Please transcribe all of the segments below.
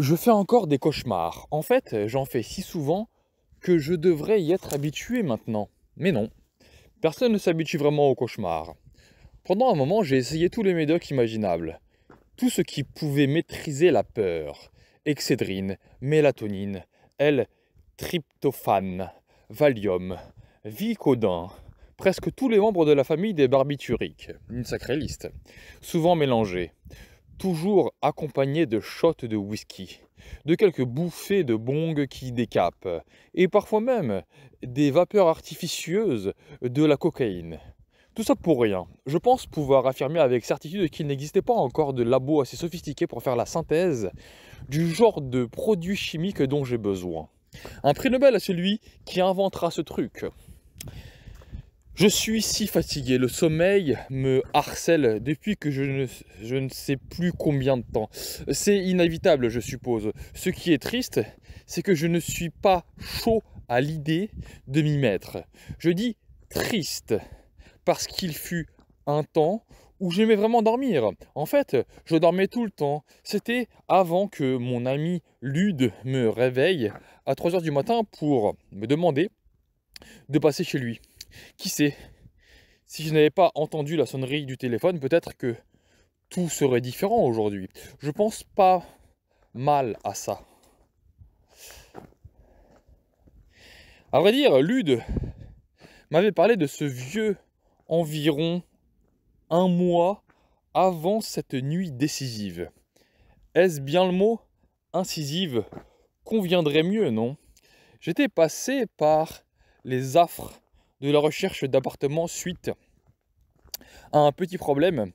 Je fais encore des cauchemars. En fait, j'en fais si souvent que je devrais y être habitué maintenant. Mais non, personne ne s'habitue vraiment aux cauchemars. Pendant un moment, j'ai essayé tous les médocs imaginables. Tout ce qui pouvait maîtriser la peur. Excédrine, mélatonine, L-tryptophane, Valium, Vicodin, presque tous les membres de la famille des barbituriques, une sacrée liste, souvent mélangés toujours accompagné de shots de whisky, de quelques bouffées de bong qui décapent, et parfois même des vapeurs artificieuses de la cocaïne. Tout ça pour rien. Je pense pouvoir affirmer avec certitude qu'il n'existait pas encore de labo assez sophistiqué pour faire la synthèse du genre de produits chimiques dont j'ai besoin. Un prix Nobel à celui qui inventera ce truc. Je suis si fatigué, le sommeil me harcèle depuis que je ne, je ne sais plus combien de temps. C'est inévitable, je suppose. Ce qui est triste, c'est que je ne suis pas chaud à l'idée de m'y mettre. Je dis triste, parce qu'il fut un temps où j'aimais vraiment dormir. En fait, je dormais tout le temps. C'était avant que mon ami Lude me réveille à 3h du matin pour me demander de passer chez lui. Qui sait Si je n'avais pas entendu la sonnerie du téléphone, peut-être que tout serait différent aujourd'hui. Je pense pas mal à ça. À vrai dire, Lude m'avait parlé de ce vieux environ un mois avant cette nuit décisive. Est-ce bien le mot incisive conviendrait mieux, non J'étais passé par les affres de la recherche d'appartement suite à un petit problème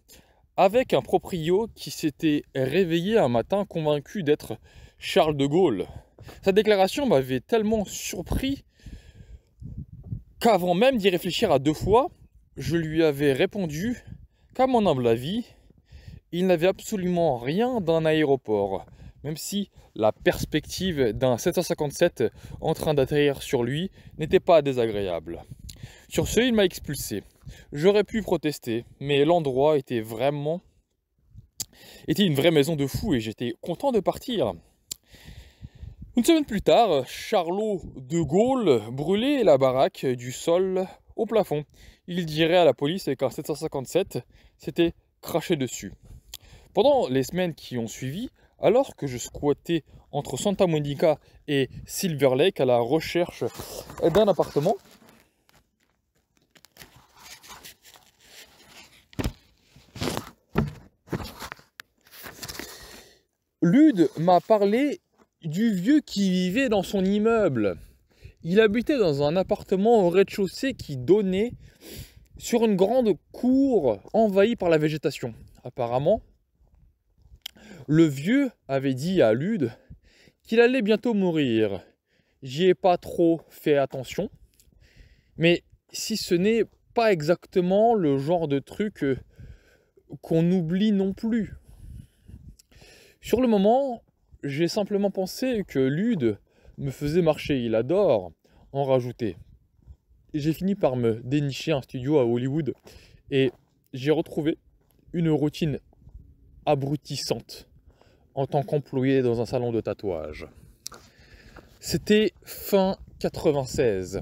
avec un proprio qui s'était réveillé un matin convaincu d'être Charles de Gaulle. Sa déclaration m'avait tellement surpris qu'avant même d'y réfléchir à deux fois, je lui avais répondu qu'à mon humble avis, il n'avait absolument rien d'un aéroport, même si la perspective d'un 757 en train d'atterrir sur lui n'était pas désagréable. Sur ce, il m'a expulsé. J'aurais pu protester, mais l'endroit était vraiment était une vraie maison de fou et j'étais content de partir. Une semaine plus tard, Charlot de Gaulle brûlait la baraque du sol au plafond. Il dirait à la police qu'un 757 s'était craché dessus. Pendant les semaines qui ont suivi, alors que je squattais entre Santa Monica et Silver Lake à la recherche eh ben, d'un appartement, Lude m'a parlé du vieux qui vivait dans son immeuble. Il habitait dans un appartement au rez-de-chaussée qui donnait sur une grande cour envahie par la végétation. Apparemment, le vieux avait dit à Lude qu'il allait bientôt mourir. J'y ai pas trop fait attention. Mais si ce n'est pas exactement le genre de truc euh, qu'on oublie non plus. Sur le moment, j'ai simplement pensé que Lude me faisait marcher, il adore en rajouter. J'ai fini par me dénicher un studio à Hollywood et j'ai retrouvé une routine abrutissante en tant qu'employé dans un salon de tatouage. C'était fin 96.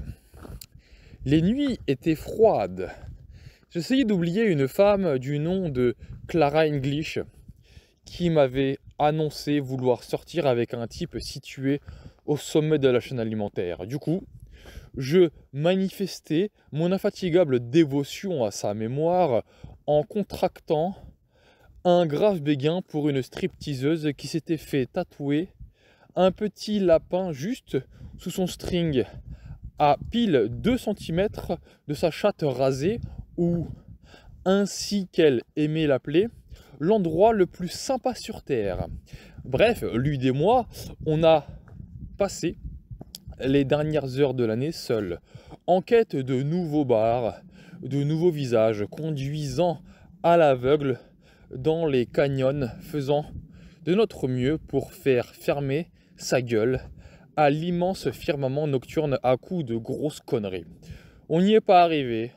Les nuits étaient froides. J'essayais d'oublier une femme du nom de Clara English qui m'avait annoncer vouloir sortir avec un type situé au sommet de la chaîne alimentaire. Du coup, je manifestais mon infatigable dévotion à sa mémoire en contractant un grave béguin pour une stripteaseuse qui s'était fait tatouer un petit lapin juste sous son string à pile 2 cm de sa chatte rasée ou ainsi qu'elle aimait l'appeler l'endroit le plus sympa sur Terre. Bref, lui et moi, on a passé les dernières heures de l'année seuls, en quête de nouveaux bars, de nouveaux visages, conduisant à l'aveugle dans les canyons, faisant de notre mieux pour faire fermer sa gueule à l'immense firmament nocturne à coups de grosses conneries. On n'y est pas arrivé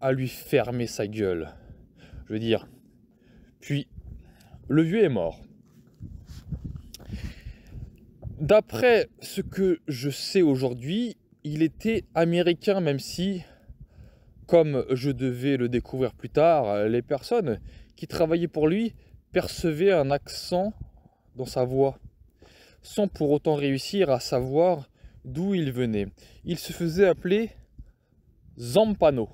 à lui fermer sa gueule. Je veux dire, puis, le vieux est mort. D'après ce que je sais aujourd'hui, il était américain, même si, comme je devais le découvrir plus tard, les personnes qui travaillaient pour lui percevaient un accent dans sa voix, sans pour autant réussir à savoir d'où il venait. Il se faisait appeler Zampano.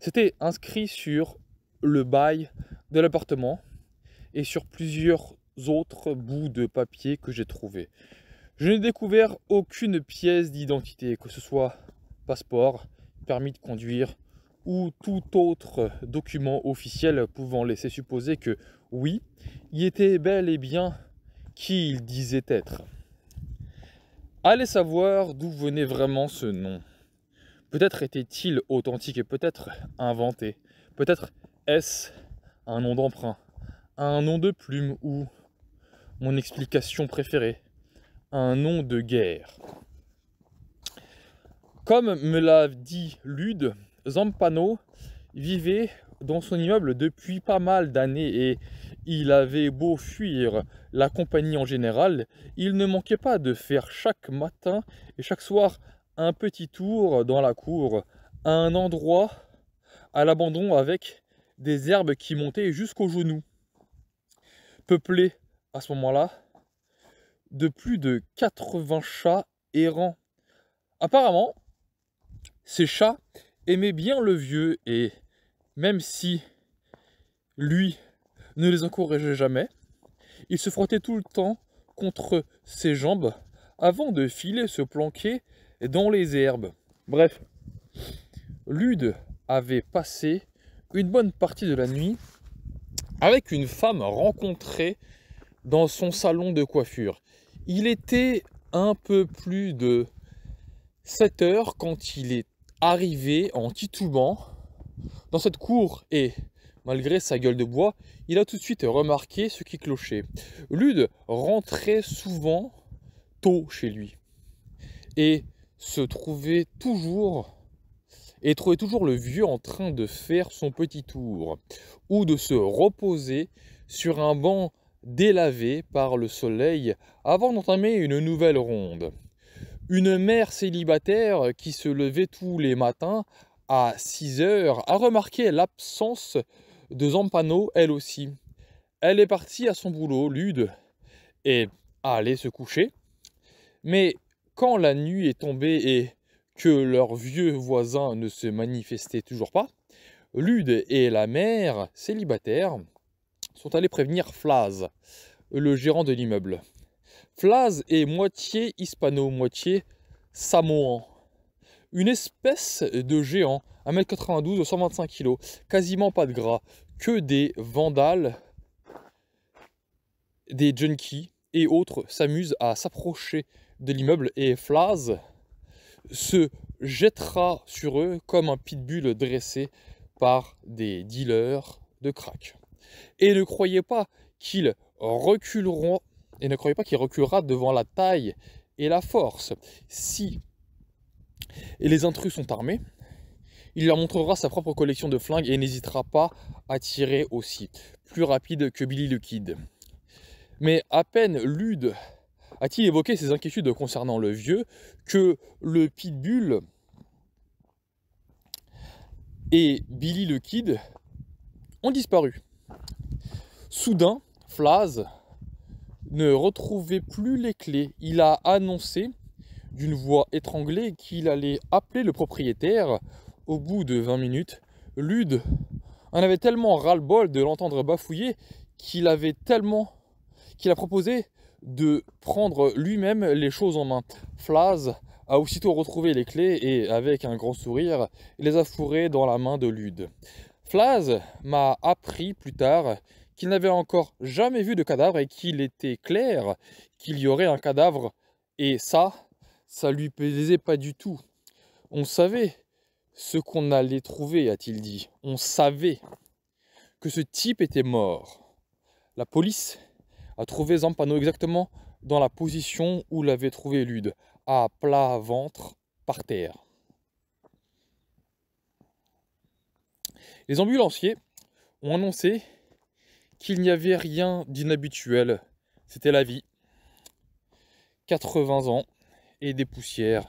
C'était inscrit sur le bail de l'appartement et sur plusieurs autres bouts de papier que j'ai trouvés. Je n'ai découvert aucune pièce d'identité, que ce soit passeport, permis de conduire ou tout autre document officiel pouvant laisser supposer que oui, il était bel et bien qui il disait être. Allez savoir d'où venait vraiment ce nom. Peut-être était-il authentique et peut-être inventé. Peut-être est-ce un nom d'emprunt, un nom de plume ou, mon explication préférée, un nom de guerre. Comme me l'a dit Lude, Zampano vivait dans son immeuble depuis pas mal d'années et il avait beau fuir la compagnie en général, il ne manquait pas de faire chaque matin et chaque soir un petit tour dans la cour, un endroit à l'abandon avec des herbes qui montaient jusqu'aux genoux, peuplé à ce moment-là de plus de 80 chats errants. Apparemment, ces chats aimaient bien le vieux et même si lui ne les encourageait jamais, il se frottait tout le temps contre ses jambes avant de filer se planquer dans les herbes. Bref, Lude avait passé une bonne partie de la nuit avec une femme rencontrée dans son salon de coiffure. Il était un peu plus de 7 heures quand il est arrivé en Titouban dans cette cour et malgré sa gueule de bois, il a tout de suite remarqué ce qui clochait. Lude rentrait souvent tôt chez lui et se trouvait toujours et trouvait toujours le vieux en train de faire son petit tour ou de se reposer sur un banc délavé par le soleil avant d'entamer une nouvelle ronde. Une mère célibataire qui se levait tous les matins à 6 heures a remarqué l'absence de Zampano elle aussi. Elle est partie à son boulot, lude, et allé se coucher. Mais quand la nuit est tombée et que leurs vieux voisins ne se manifestaient toujours pas, Lude et la mère, célibataire, sont allés prévenir Flaz, le gérant de l'immeuble. Flaz est moitié hispano, moitié samoan. Une espèce de géant, 1m92, 125 kg, quasiment pas de gras, que des vandales, des junkies et autres s'amusent à s'approcher de l'immeuble et Flaz se jettera sur eux comme un pitbull dressé par des dealers de crack. Et ne croyez pas qu'ils reculeront et ne croyez pas qu'il reculera devant la taille et la force. Si et les intrus sont armés, il leur montrera sa propre collection de flingues et n'hésitera pas à tirer aussi, plus rapide que Billy le Kid. Mais à peine Lude a-t-il évoqué ses inquiétudes concernant le vieux que le pitbull et Billy le Kid ont disparu. Soudain, Flaz ne retrouvait plus les clés. Il a annoncé d'une voix étranglée qu'il allait appeler le propriétaire. Au bout de 20 minutes, Lude en avait tellement ras-le-bol de l'entendre bafouiller qu'il avait tellement qu'il a proposé de prendre lui-même les choses en main. Flaz a aussitôt retrouvé les clés et, avec un grand sourire, les a fourrées dans la main de Lude. Flaz m'a appris plus tard qu'il n'avait encore jamais vu de cadavre et qu'il était clair qu'il y aurait un cadavre et ça, ça lui plaisait pas du tout. On savait ce qu'on allait trouver, a-t-il dit. On savait que ce type était mort. La police a trouvé Zampano panneau exactement dans la position où l'avait trouvé Lude, à plat ventre, par terre. Les ambulanciers ont annoncé qu'il n'y avait rien d'inhabituel. C'était la vie. 80 ans et des poussières.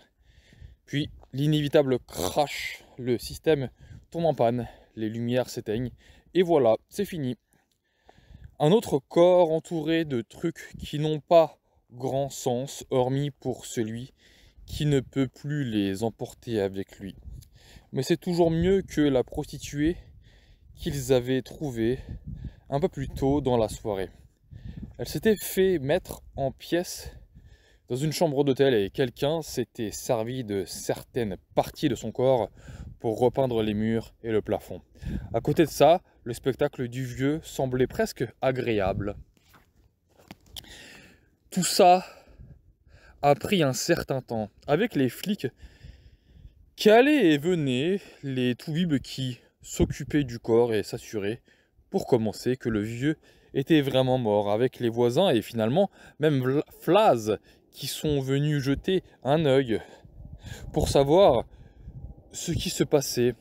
Puis l'inévitable crash, le système tombe en panne, les lumières s'éteignent et voilà, c'est fini. Un autre corps entouré de trucs qui n'ont pas grand sens, hormis pour celui qui ne peut plus les emporter avec lui. Mais c'est toujours mieux que la prostituée qu'ils avaient trouvée un peu plus tôt dans la soirée. Elle s'était fait mettre en pièces dans une chambre d'hôtel et quelqu'un s'était servi de certaines parties de son corps pour repeindre les murs et le plafond. À côté de ça, le spectacle du vieux semblait presque agréable. Tout ça a pris un certain temps, avec les flics qui et venaient, les toubibs qui s'occupaient du corps et s'assuraient, pour commencer, que le vieux était vraiment mort, avec les voisins et finalement même Flaz qui sont venus jeter un œil pour savoir ce qui se passait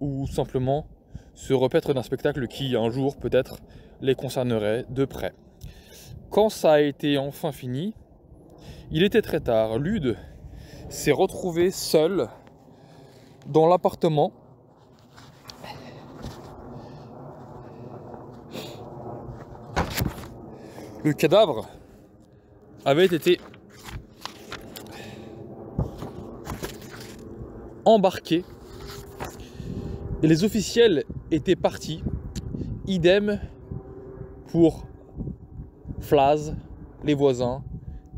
ou simplement se repaître d'un spectacle qui un jour peut-être les concernerait de près. Quand ça a été enfin fini, il était très tard. Lude s'est retrouvé seul dans l'appartement le cadavre avait été embarqués, Et les officiels étaient partis. Idem pour Flaz, les voisins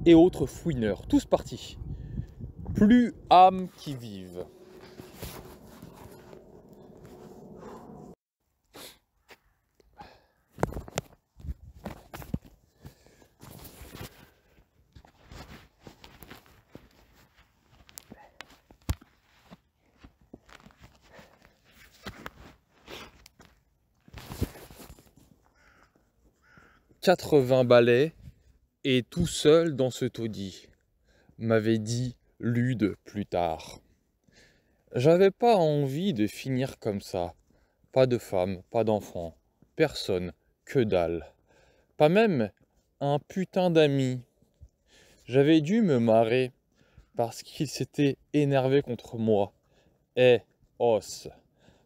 et autres fouineurs. Tous partis. Plus âme qui vivent 80 balais et tout seul dans ce taudis, m'avait dit Lude plus tard. J'avais pas envie de finir comme ça. Pas de femme, pas d'enfant, personne, que dalle. Pas même un putain d'ami. J'avais dû me marrer parce qu'il s'était énervé contre moi. Eh, os,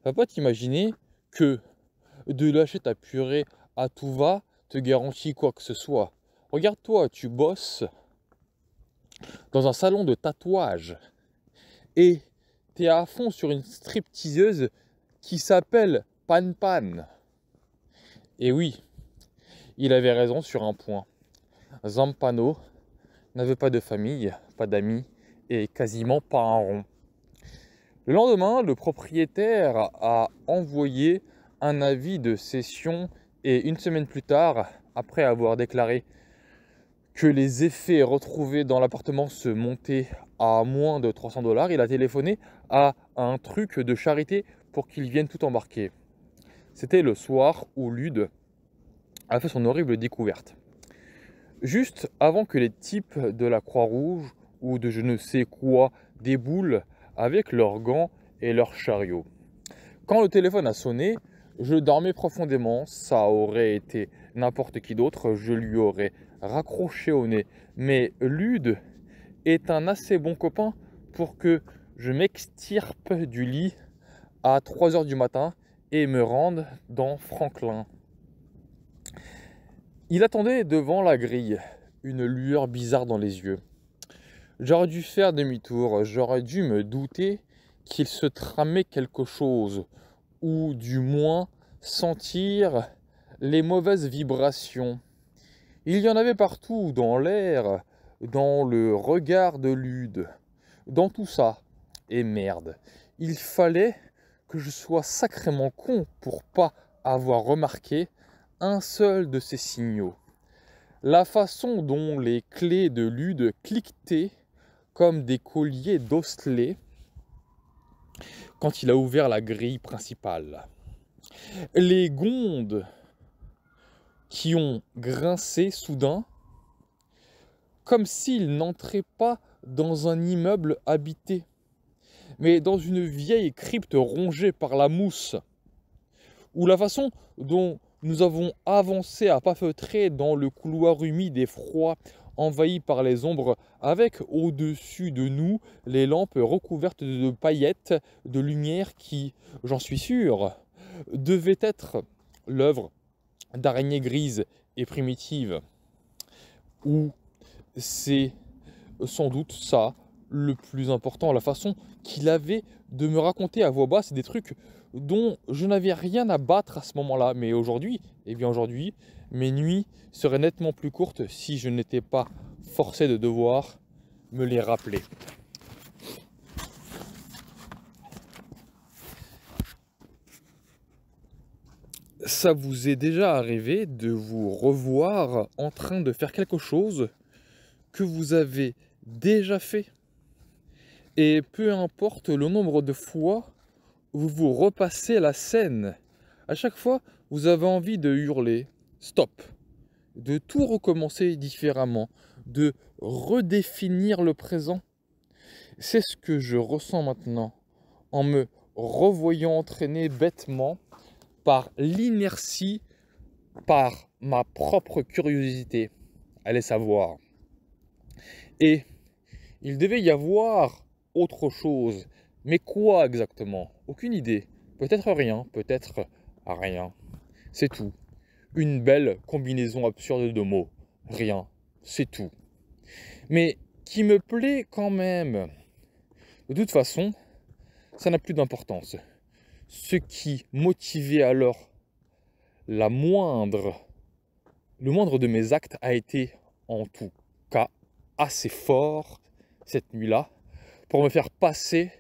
va pas t'imaginer que de lâcher ta purée à tout va garantie quoi que ce soit. Regarde-toi, tu bosses dans un salon de tatouage et tu es à fond sur une stripteaseuse qui s'appelle Pan Pan. Et oui, il avait raison sur un point. Zampano n'avait pas de famille, pas d'amis et quasiment pas un rond. Le lendemain, le propriétaire a envoyé un avis de cession et une semaine plus tard, après avoir déclaré que les effets retrouvés dans l'appartement se montaient à moins de 300 dollars, il a téléphoné à un truc de charité pour qu'il vienne tout embarquer. C'était le soir où Lude a fait son horrible découverte. Juste avant que les types de la Croix-Rouge ou de je ne sais quoi déboulent avec leurs gants et leurs chariots. Quand le téléphone a sonné, je dormais profondément, ça aurait été n'importe qui d'autre, je lui aurais raccroché au nez. Mais Lude est un assez bon copain pour que je m'extirpe du lit à 3h du matin et me rende dans Franklin. Il attendait devant la grille, une lueur bizarre dans les yeux. J'aurais dû faire demi-tour, j'aurais dû me douter qu'il se tramait quelque chose ou du moins sentir les mauvaises vibrations. Il y en avait partout, dans l'air, dans le regard de Lude, dans tout ça. Et merde, il fallait que je sois sacrément con pour pas avoir remarqué un seul de ces signaux. La façon dont les clés de Lude cliquetaient comme des colliers d'osselets quand il a ouvert la grille principale. Les gondes qui ont grincé soudain, comme s'ils n'entraient pas dans un immeuble habité, mais dans une vieille crypte rongée par la mousse, ou la façon dont nous avons avancé à pas feutrer dans le couloir humide et froid envahie par les ombres, avec au-dessus de nous les lampes recouvertes de paillettes de lumière qui, j'en suis sûr, devaient être l'œuvre d'araignées grises et primitives. Ou c'est sans doute ça le plus important, la façon qu'il avait de me raconter à voix basse des trucs dont je n'avais rien à battre à ce moment-là. Mais aujourd'hui, eh bien aujourd'hui, mes nuits seraient nettement plus courtes si je n'étais pas forcé de devoir me les rappeler. Ça vous est déjà arrivé de vous revoir en train de faire quelque chose que vous avez déjà fait. Et peu importe le nombre de fois, vous vous repassez la scène. À chaque fois, vous avez envie de hurler, stop, de tout recommencer différemment, de redéfinir le présent. C'est ce que je ressens maintenant en me revoyant entraîné bêtement par l'inertie, par ma propre curiosité. Allez savoir. Et il devait y avoir autre chose. Mais quoi exactement Aucune idée. Peut-être rien, peut-être rien. C'est tout une belle combinaison absurde de mots. Rien, c'est tout. Mais qui me plaît quand même. De toute façon, ça n'a plus d'importance. Ce qui motivait alors la moindre, le moindre de mes actes a été en tout cas assez fort cette nuit-là pour me faire passer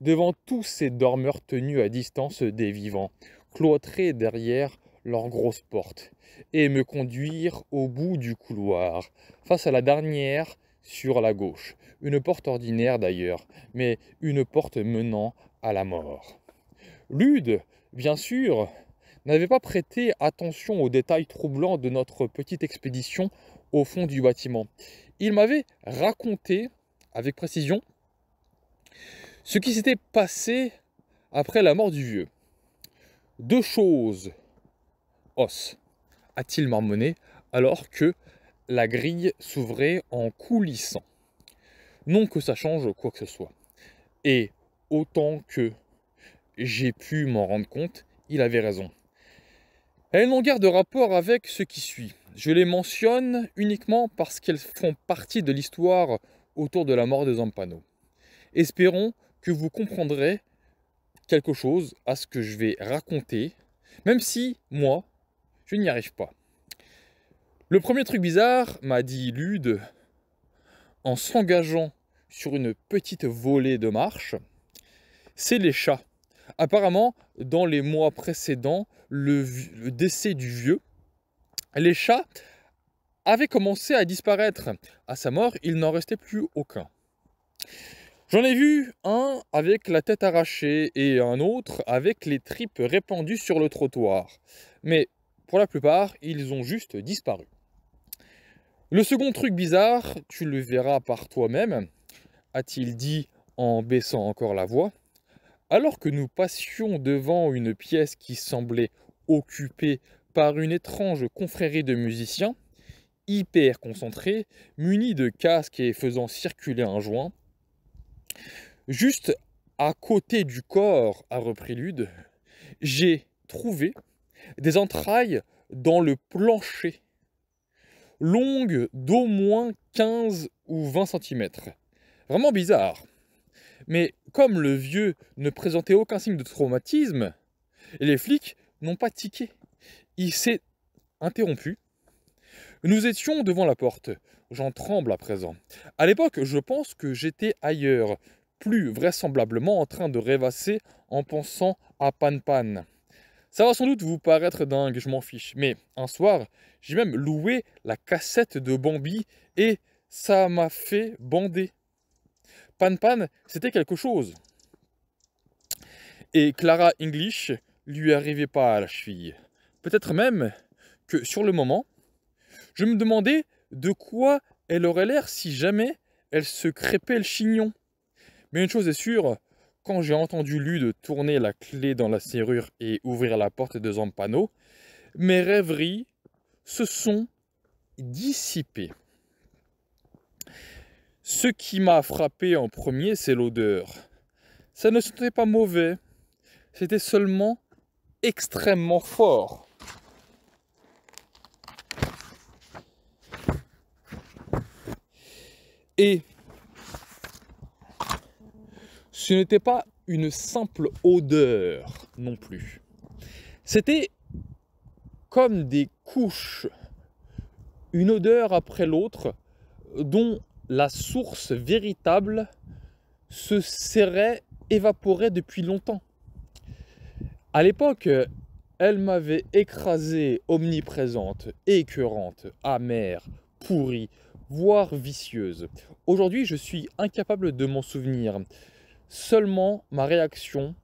devant tous ces dormeurs tenus à distance des vivants, cloîtrés derrière leur grosse porte, et me conduire au bout du couloir, face à la dernière sur la gauche, une porte ordinaire d'ailleurs, mais une porte menant à la mort. Lude, bien sûr, n'avait pas prêté attention aux détails troublants de notre petite expédition au fond du bâtiment. Il m'avait raconté avec précision ce qui s'était passé après la mort du vieux. Deux choses os, a-t-il marmonné, alors que la grille s'ouvrait en coulissant. Non que ça change quoi que ce soit. Et autant que j'ai pu m'en rendre compte, il avait raison. Elles n'ont guère de rapport avec ce qui suit. Je les mentionne uniquement parce qu'elles font partie de l'histoire autour de la mort de Zampano. Espérons que vous comprendrez quelque chose à ce que je vais raconter, même si moi, n'y arrive pas. Le premier truc bizarre, m'a dit Lude, en s'engageant sur une petite volée de marche, c'est les chats. Apparemment, dans les mois précédents, le, le, décès du vieux, les chats avaient commencé à disparaître. À sa mort, il n'en restait plus aucun. J'en ai vu un avec la tête arrachée et un autre avec les tripes répandues sur le trottoir. Mais pour la plupart, ils ont juste disparu. Le second truc bizarre, tu le verras par toi-même, a-t-il dit en baissant encore la voix, alors que nous passions devant une pièce qui semblait occupée par une étrange confrérie de musiciens, hyper concentrés, munis de casques et faisant circuler un joint. Juste à côté du corps, a repris Lude, j'ai trouvé des entrailles dans le plancher, longues d'au moins 15 ou 20 cm. Vraiment bizarre. Mais comme le vieux ne présentait aucun signe de traumatisme, les flics n'ont pas tiqué. Il s'est interrompu. Nous étions devant la porte. J'en tremble à présent. À l'époque, je pense que j'étais ailleurs, plus vraisemblablement en train de rêvasser en pensant à Pan Pan. Ça va sans doute vous paraître dingue, je m'en fiche, mais un soir, j'ai même loué la cassette de Bambi et ça m'a fait bander. Pan Pan, c'était quelque chose. Et Clara English lui arrivait pas à la cheville. Peut-être même que sur le moment, je me demandais de quoi elle aurait l'air si jamais elle se crêpait le chignon. Mais une chose est sûre, quand j'ai entendu Lude tourner la clé dans la serrure et ouvrir la porte de Zampano, mes rêveries se sont dissipées. Ce qui m'a frappé en premier, c'est l'odeur. Ça ne sentait pas mauvais, c'était seulement extrêmement fort. Et ce n'était pas une simple odeur non plus. C'était comme des couches, une odeur après l'autre, dont la source véritable se serrait, évaporait depuis longtemps. À l'époque, elle m'avait écrasé, omniprésente, écœurante, amère, pourrie, voire vicieuse. Aujourd'hui, je suis incapable de m'en souvenir seulement ma réaction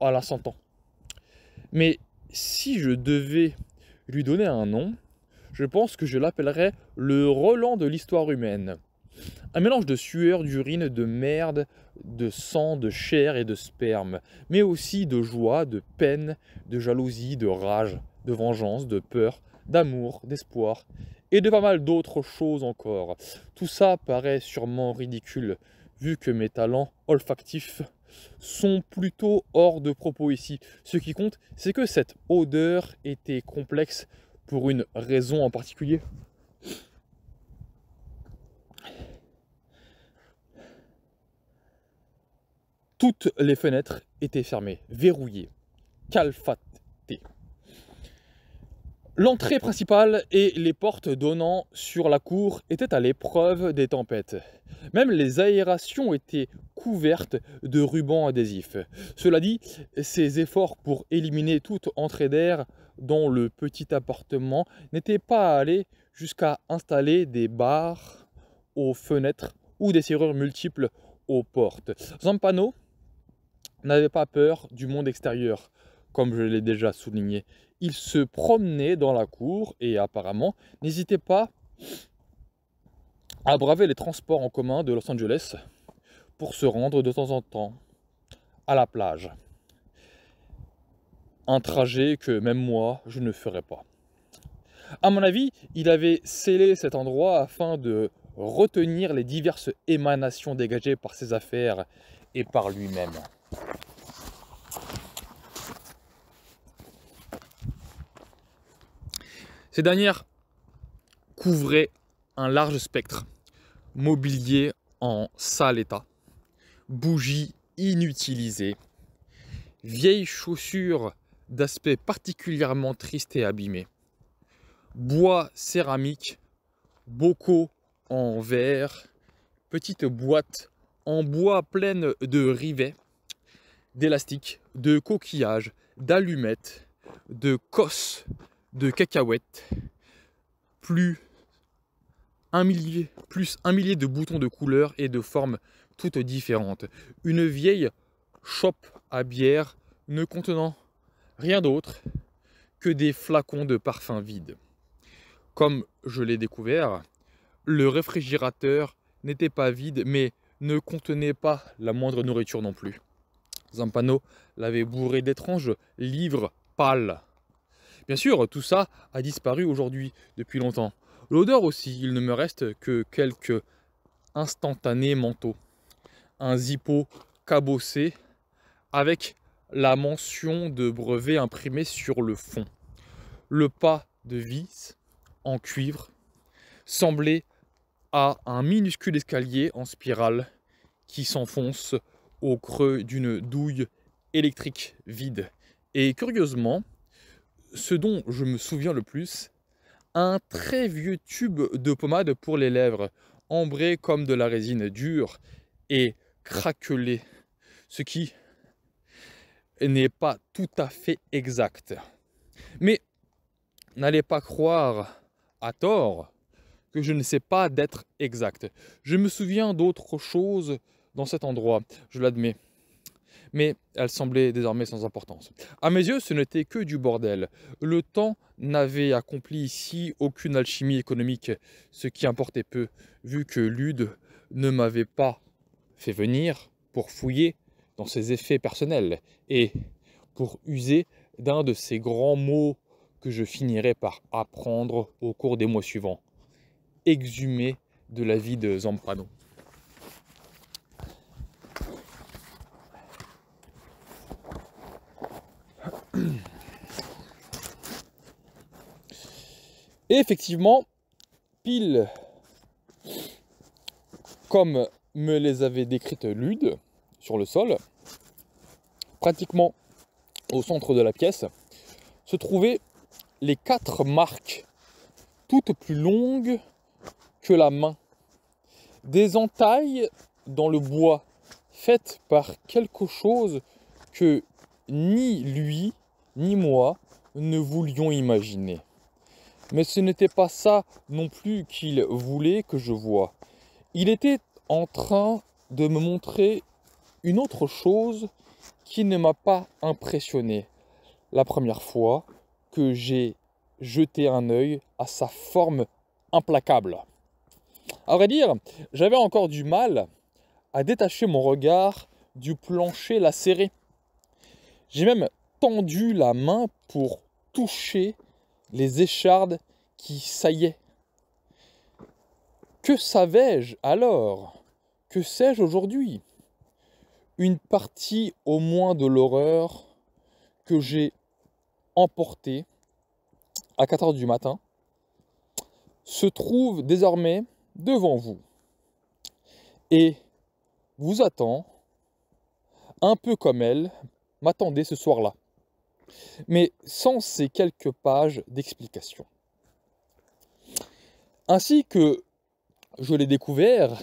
à la sentant. Mais si je devais lui donner un nom, je pense que je l'appellerais le relent de l'histoire humaine. Un mélange de sueur, d'urine, de merde, de sang, de chair et de sperme, mais aussi de joie, de peine, de jalousie, de rage, de vengeance, de peur, d'amour, d'espoir, et de pas mal d'autres choses encore. Tout ça paraît sûrement ridicule vu que mes talents olfactifs sont plutôt hors de propos ici. Ce qui compte, c'est que cette odeur était complexe pour une raison en particulier. Toutes les fenêtres étaient fermées, verrouillées, calfatées. L'entrée principale et les portes donnant sur la cour étaient à l'épreuve des tempêtes. Même les aérations étaient couvertes de rubans adhésifs. Cela dit, ces efforts pour éliminer toute entrée d'air dans le petit appartement n'étaient pas allés jusqu'à installer des barres aux fenêtres ou des serrures multiples aux portes. Zampano n'avait pas peur du monde extérieur comme je l'ai déjà souligné. Il se promenait dans la cour et apparemment n'hésitait pas à braver les transports en commun de Los Angeles pour se rendre de temps en temps à la plage. Un trajet que même moi, je ne ferais pas. À mon avis, il avait scellé cet endroit afin de retenir les diverses émanations dégagées par ses affaires et par lui-même. Ces dernières couvraient un large spectre. Mobilier en sale état, bougies inutilisées, vieilles chaussures d'aspect particulièrement triste et abîmé, bois céramique, bocaux en verre, petites boîtes en bois pleines de rivets, d'élastiques, de coquillages, d'allumettes, de cosses, de cacahuètes, plus un millier, plus un millier de boutons de couleurs et de formes toutes différentes. Une vieille chope à bière ne contenant rien d'autre que des flacons de parfum vides. Comme je l'ai découvert, le réfrigérateur n'était pas vide mais ne contenait pas la moindre nourriture non plus. Zampano l'avait bourré d'étranges livres pâles Bien sûr, tout ça a disparu aujourd'hui, depuis longtemps. L'odeur aussi, il ne me reste que quelques instantanés manteaux. Un zippo cabossé avec la mention de brevet imprimé sur le fond. Le pas de vis en cuivre semblait à un minuscule escalier en spirale qui s'enfonce au creux d'une douille électrique vide. Et curieusement, ce dont je me souviens le plus, un très vieux tube de pommade pour les lèvres, ambré comme de la résine dure et craquelé, ce qui n'est pas tout à fait exact. Mais n'allez pas croire à tort que je ne sais pas d'être exact. Je me souviens d'autres choses dans cet endroit, je l'admets mais elle semblait désormais sans importance. À mes yeux, ce n'était que du bordel. Le temps n'avait accompli ici aucune alchimie économique, ce qui importait peu, vu que Lude ne m'avait pas fait venir pour fouiller dans ses effets personnels et pour user d'un de ces grands mots que je finirai par apprendre au cours des mois suivants exhumé de la vie de Zampano. Et effectivement, pile comme me les avait décrites Lude sur le sol, pratiquement au centre de la pièce, se trouvaient les quatre marques, toutes plus longues que la main. Des entailles dans le bois faites par quelque chose que ni lui, ni moi ne voulions imaginer. Mais ce n'était pas ça non plus qu'il voulait que je vois. Il était en train de me montrer une autre chose qui ne m'a pas impressionné. La première fois que j'ai jeté un œil à sa forme implacable. À vrai dire, j'avais encore du mal à détacher mon regard du plancher lacéré. J'ai même tendu la main pour toucher les échardes qui saillaient. Que savais-je alors Que sais-je aujourd'hui Une partie au moins de l'horreur que j'ai emportée à 4 h du matin se trouve désormais devant vous et vous attend, un peu comme elle, m'attendait ce soir-là mais sans ces quelques pages d'explication. Ainsi que je l'ai découvert,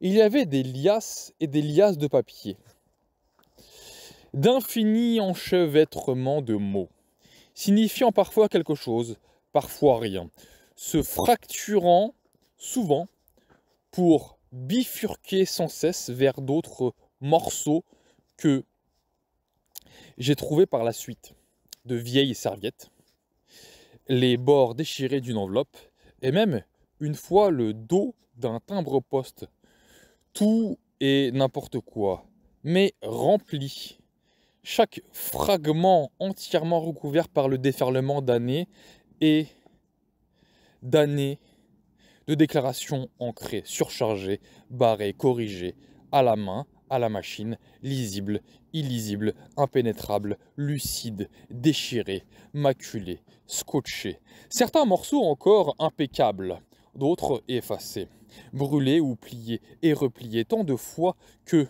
il y avait des liasses et des liasses de papier, d'infinis enchevêtrements de mots, signifiant parfois quelque chose, parfois rien, se fracturant souvent pour bifurquer sans cesse vers d'autres morceaux que j'ai trouvé par la suite de vieilles serviettes, les bords déchirés d'une enveloppe, et même une fois le dos d'un timbre-poste. Tout et n'importe quoi, mais rempli. Chaque fragment entièrement recouvert par le déferlement d'années et d'années de déclarations ancrées, surchargées, barrées, corrigées, à la main, à la machine, lisible, illisible, impénétrable, lucide, déchiré, maculé, scotché. Certains morceaux encore impeccables, d'autres effacés, brûlés ou pliés et repliés tant de fois que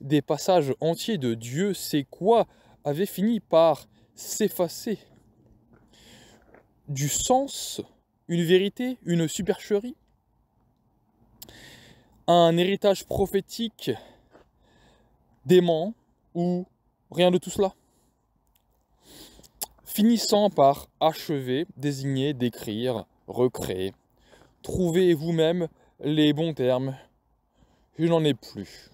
des passages entiers de Dieu sait quoi avaient fini par s'effacer. Du sens, une vérité, une supercherie, un héritage prophétique dément ou rien de tout cela. Finissant par achever, désigner, décrire, recréer. Trouvez vous-même les bons termes. Je n'en ai plus.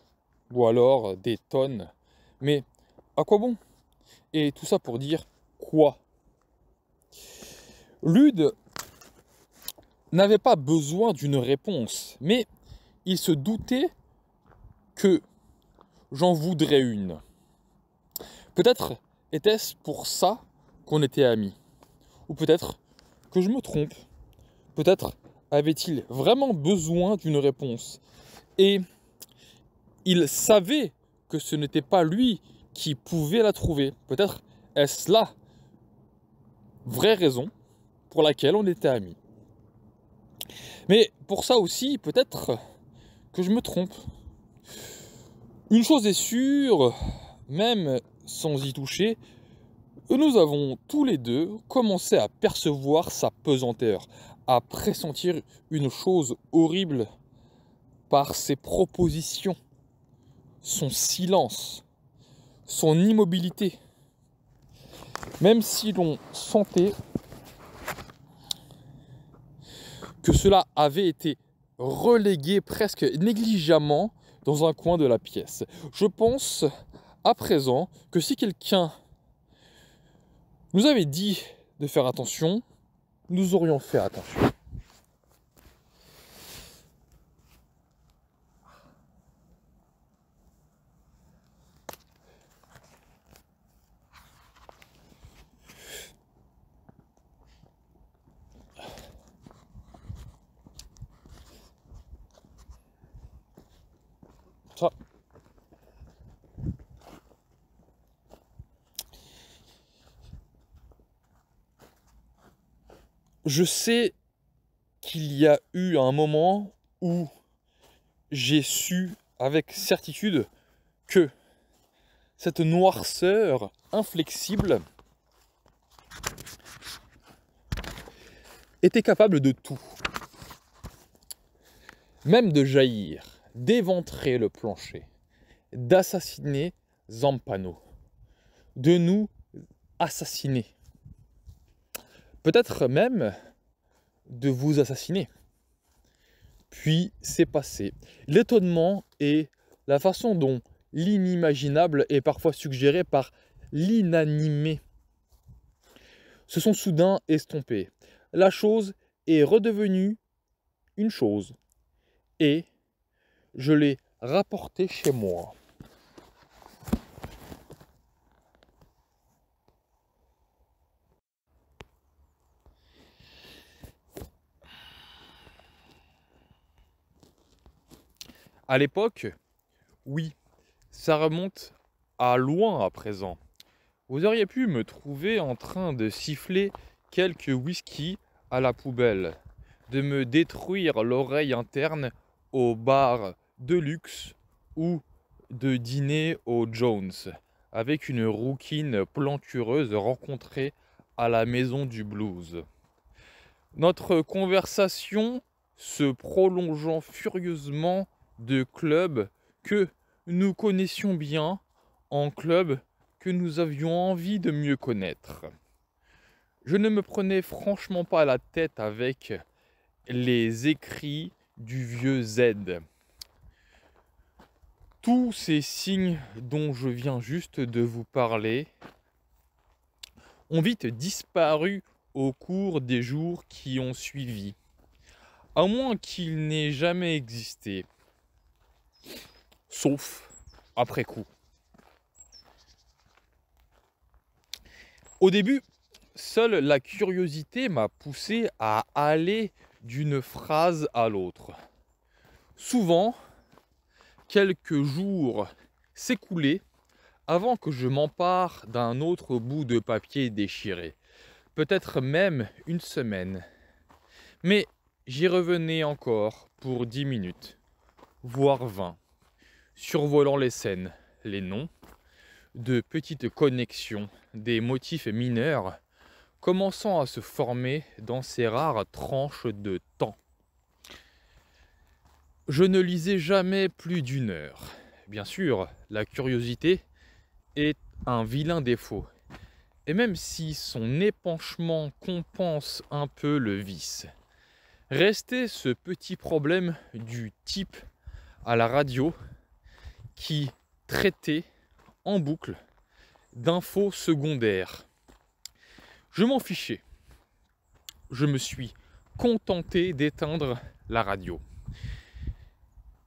Ou alors des tonnes. Mais à quoi bon Et tout ça pour dire quoi Lude n'avait pas besoin d'une réponse, mais il se doutait que j'en voudrais une. Peut-être était-ce pour ça qu'on était amis. Ou peut-être que je me trompe. Peut-être avait-il vraiment besoin d'une réponse. Et il savait que ce n'était pas lui qui pouvait la trouver. Peut-être est-ce la vraie raison pour laquelle on était amis. Mais pour ça aussi, peut-être que je me trompe. Une chose est sûre, même sans y toucher, nous avons tous les deux commencé à percevoir sa pesanteur, à pressentir une chose horrible par ses propositions, son silence, son immobilité. Même si l'on sentait que cela avait été relégué presque négligemment dans un coin de la pièce. Je pense à présent que si quelqu'un nous avait dit de faire attention, nous aurions fait attention. je sais qu'il y a eu un moment où j'ai su avec certitude que cette noirceur inflexible était capable de tout. Même de jaillir, d'éventrer le plancher, d'assassiner Zampano, de nous assassiner peut-être même de vous assassiner. Puis c'est passé. L'étonnement et la façon dont l'inimaginable est parfois suggéré par l'inanimé se sont soudain estompés. La chose est redevenue une chose. Et je l'ai rapportée chez moi. À l'époque, oui, ça remonte à loin à présent. Vous auriez pu me trouver en train de siffler quelques whisky à la poubelle, de me détruire l'oreille interne au bar de luxe ou de dîner au Jones avec une rouquine plantureuse rencontrée à la maison du blues. Notre conversation se prolongeant furieusement de clubs que nous connaissions bien, en clubs que nous avions envie de mieux connaître. Je ne me prenais franchement pas la tête avec les écrits du vieux Z. Tous ces signes dont je viens juste de vous parler ont vite disparu au cours des jours qui ont suivi, à moins qu'ils n'aient jamais existé sauf après coup. Au début, seule la curiosité m'a poussé à aller d'une phrase à l'autre. Souvent, quelques jours s'écoulaient avant que je m'empare d'un autre bout de papier déchiré, peut-être même une semaine. Mais j'y revenais encore pour dix minutes voire 20, survolant les scènes, les noms, de petites connexions, des motifs mineurs commençant à se former dans ces rares tranches de temps. Je ne lisais jamais plus d'une heure. Bien sûr, la curiosité est un vilain défaut. Et même si son épanchement compense un peu le vice, restait ce petit problème du type à la radio qui traitait en boucle d'infos secondaires. Je m'en fichais. Je me suis contenté d'éteindre la radio.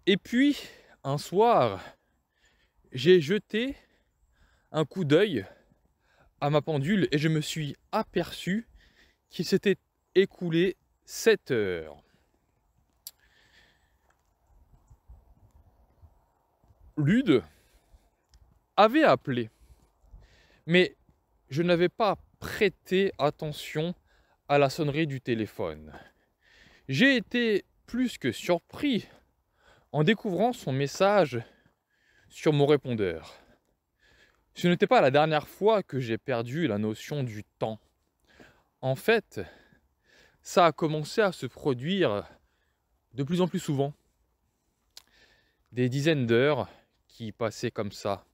Et puis, un soir, j'ai jeté un coup d'œil à ma pendule et je me suis aperçu qu'il s'était écoulé 7 heures. Lude avait appelé, mais je n'avais pas prêté attention à la sonnerie du téléphone. J'ai été plus que surpris en découvrant son message sur mon répondeur. Ce n'était pas la dernière fois que j'ai perdu la notion du temps. En fait, ça a commencé à se produire de plus en plus souvent. Des dizaines d'heures qui passait comme ça,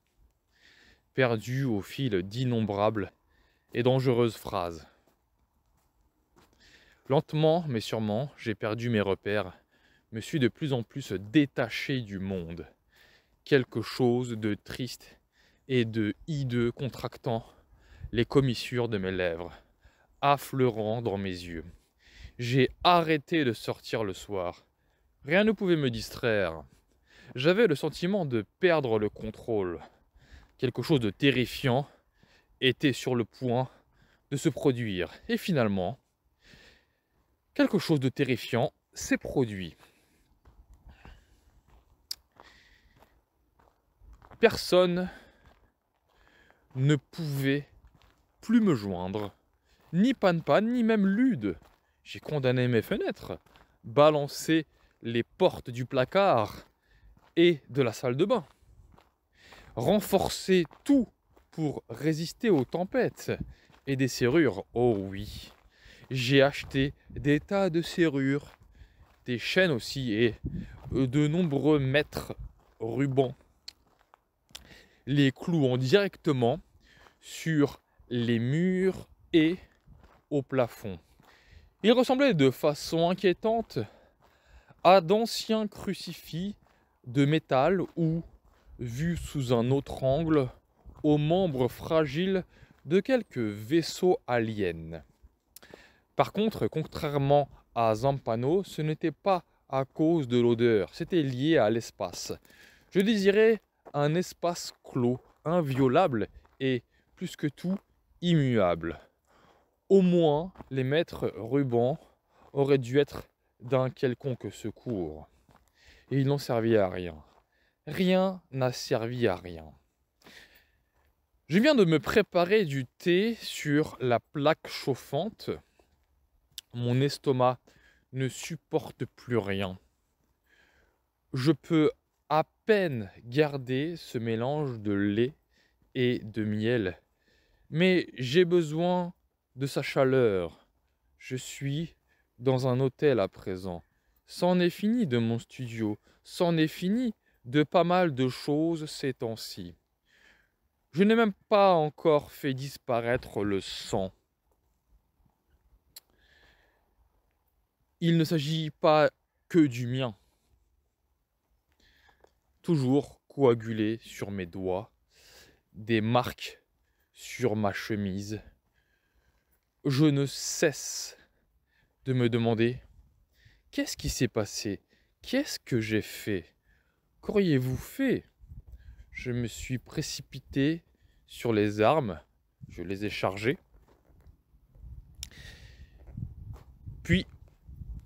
perdu au fil d'innombrables et dangereuses phrases. Lentement mais sûrement, j'ai perdu mes repères, me suis de plus en plus détaché du monde. Quelque chose de triste et de hideux contractant les commissures de mes lèvres, affleurant dans mes yeux. J'ai arrêté de sortir le soir. Rien ne pouvait me distraire j'avais le sentiment de perdre le contrôle. Quelque chose de terrifiant était sur le point de se produire. Et finalement, quelque chose de terrifiant s'est produit. Personne ne pouvait plus me joindre, ni Panpan, ni même Lude. J'ai condamné mes fenêtres, balancé les portes du placard, et de la salle de bain. Renforcer tout pour résister aux tempêtes et des serrures. Oh oui, j'ai acheté des tas de serrures, des chaînes aussi et euh, de nombreux mètres rubans. Les clouant directement sur les murs et au plafond. Ils ressemblaient de façon inquiétante à d'anciens crucifix de métal ou, vu sous un autre angle, aux membres fragiles de quelques vaisseaux aliens. Par contre, contrairement à Zampano, ce n'était pas à cause de l'odeur, c'était lié à l'espace. Je désirais un espace clos, inviolable et, plus que tout, immuable. Au moins, les maîtres rubans auraient dû être d'un quelconque secours et ils n'ont servi à rien. Rien n'a servi à rien. Je viens de me préparer du thé sur la plaque chauffante. Mon estomac ne supporte plus rien. Je peux à peine garder ce mélange de lait et de miel. Mais j'ai besoin de sa chaleur. Je suis dans un hôtel à présent. C'en est fini de mon studio, c'en est fini de pas mal de choses ces temps-ci. Je n'ai même pas encore fait disparaître le sang. Il ne s'agit pas que du mien. Toujours coagulé sur mes doigts, des marques sur ma chemise. Je ne cesse de me demander Qu'est-ce qui s'est passé Qu'est-ce que j'ai fait Qu'auriez-vous fait Je me suis précipité sur les armes, je les ai chargées. Puis,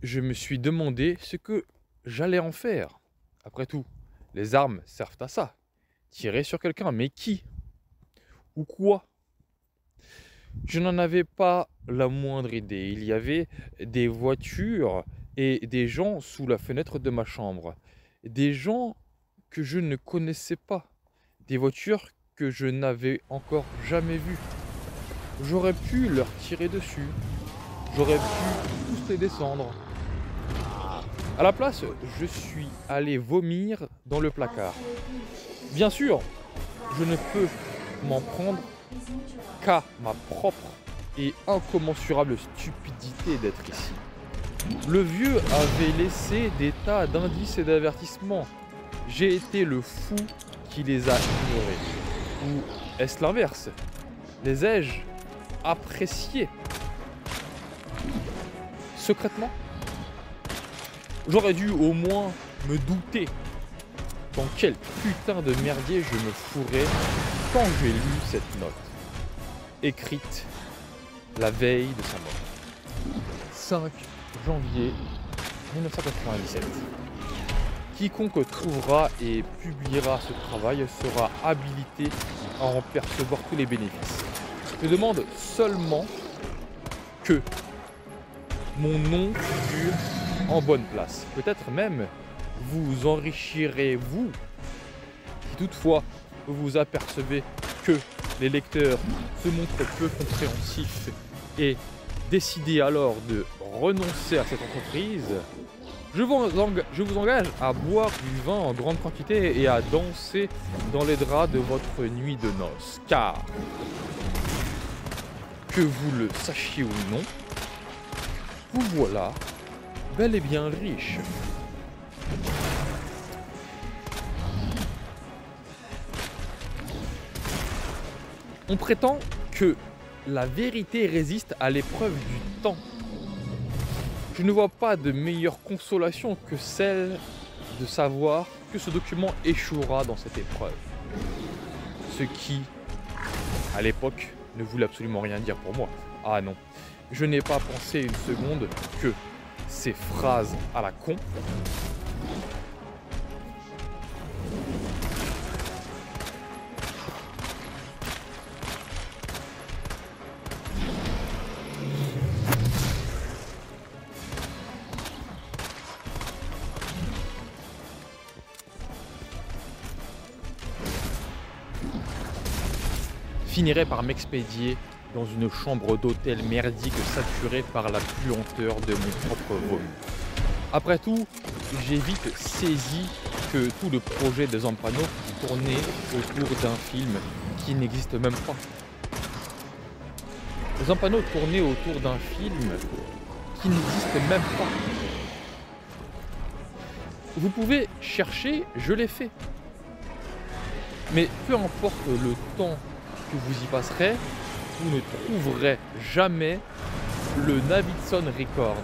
je me suis demandé ce que j'allais en faire. Après tout, les armes servent à ça. Tirer sur quelqu'un, mais qui Ou quoi Je n'en avais pas la moindre idée. Il y avait des voitures et des gens sous la fenêtre de ma chambre, des gens que je ne connaissais pas, des voitures que je n'avais encore jamais vues. J'aurais pu leur tirer dessus, j'aurais pu tous les descendre. À la place, je suis allé vomir dans le placard. Bien sûr, je ne peux m'en prendre qu'à ma propre et incommensurable stupidité d'être ici. Le vieux avait laissé des tas d'indices et d'avertissements. J'ai été le fou qui les a ignorés. Ou est-ce l'inverse Les ai-je appréciés Secrètement J'aurais dû au moins me douter dans quel putain de merdier je me fourrais quand j'ai lu cette note, écrite la veille de sa mort. 5 janvier 1997. Quiconque trouvera et publiera ce travail sera habilité à en percevoir tous les bénéfices. Je demande seulement que mon nom figure en bonne place. Peut-être même vous enrichirez vous. Si toutefois vous vous apercevez que les lecteurs se montrent peu compréhensifs et décidez alors de renoncer à cette entreprise. Je vous, engage à boire du vin en grande quantité et à danser dans les draps de votre nuit de noces. Car, que vous le sachiez ou non, vous voilà bel et bien riche. On prétend que la vérité résiste à l'épreuve du temps. Je ne vois pas de meilleure consolation que celle de savoir que ce document échouera dans cette épreuve. Ce qui, à l'époque, ne voulait absolument rien dire pour moi. Ah non, je n'ai pas pensé une seconde que ces phrases à la con finirai par m'expédier dans une chambre d'hôtel merdique saturée par la puanteur de mon propre rôle. Après tout, j'ai vite saisi que tout le projet de Zampano tournait autour d'un film qui n'existe même pas. Zampano tournait autour d'un film qui n'existe même pas. Vous pouvez chercher, je l'ai fait. Mais peu importe le temps vous y passerez, vous ne trouverez jamais le Navidson Record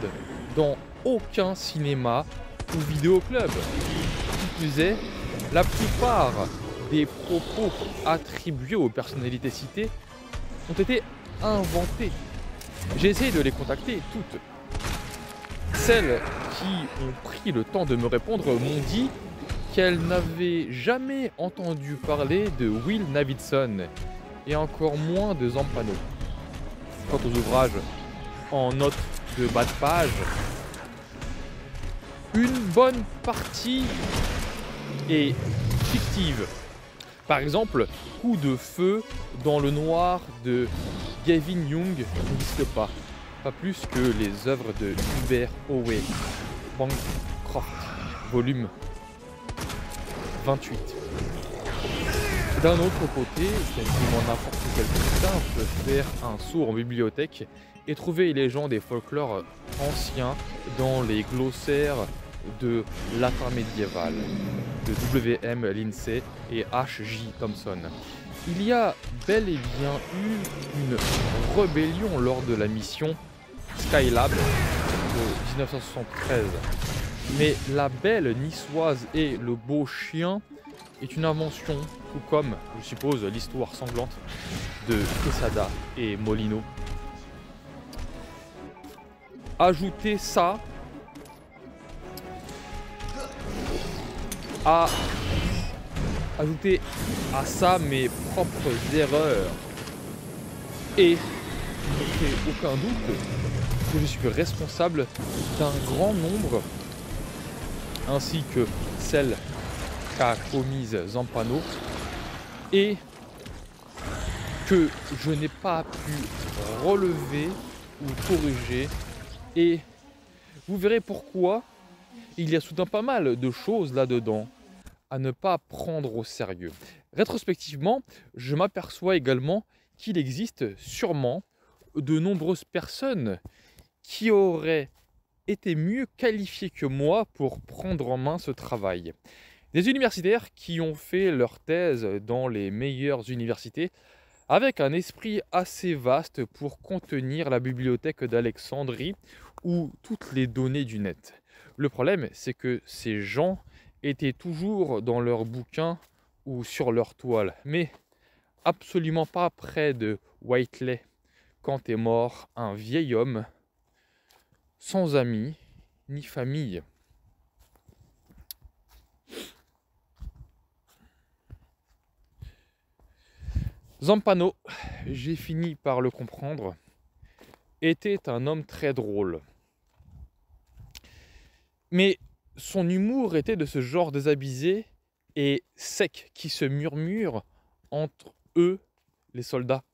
dans aucun cinéma ou vidéoclub. Qui plus est, la plupart des propos attribués aux personnalités citées ont été inventés. J'ai essayé de les contacter toutes. Celles qui ont pris le temps de me répondre m'ont dit qu'elles n'avaient jamais entendu parler de Will Navidson et encore moins de Zampano. Quant aux ouvrages en note de bas de page, une bonne partie est fictive. Par exemple, Coup de feu dans le noir de Gavin Young n'existe pas. Pas plus que les œuvres de Hubert Howe Bancroft, volume 28. D'un autre côté, quasiment n'importe quel putain peut faire un saut en bibliothèque et trouver les gens des folklore anciens dans les glossaires de latin médiéval de W.M. Lindsay et H.J. Thompson. Il y a bel et bien eu une rébellion lors de la mission Skylab de 1973. Mais la belle niçoise et le beau chien est une invention, ou comme, je suppose, l'histoire sanglante de Quesada et Molino. Ajouter ça à ajouter à ça mes propres erreurs et aucun doute que je suis responsable d'un grand nombre ainsi que celle qu'a en Zampano et que je n'ai pas pu relever ou corriger. Et vous verrez pourquoi il y a soudain pas mal de choses là-dedans à ne pas prendre au sérieux. Rétrospectivement, je m'aperçois également qu'il existe sûrement de nombreuses personnes qui auraient été mieux qualifiées que moi pour prendre en main ce travail. Des universitaires qui ont fait leur thèse dans les meilleures universités avec un esprit assez vaste pour contenir la bibliothèque d'Alexandrie ou toutes les données du net. Le problème, c'est que ces gens étaient toujours dans leurs bouquins ou sur leur toile, mais absolument pas près de Whiteley quand est mort un vieil homme sans amis ni famille. Zampano, j'ai fini par le comprendre, était un homme très drôle. Mais son humour était de ce genre désabusé et sec qui se murmure entre eux, les soldats.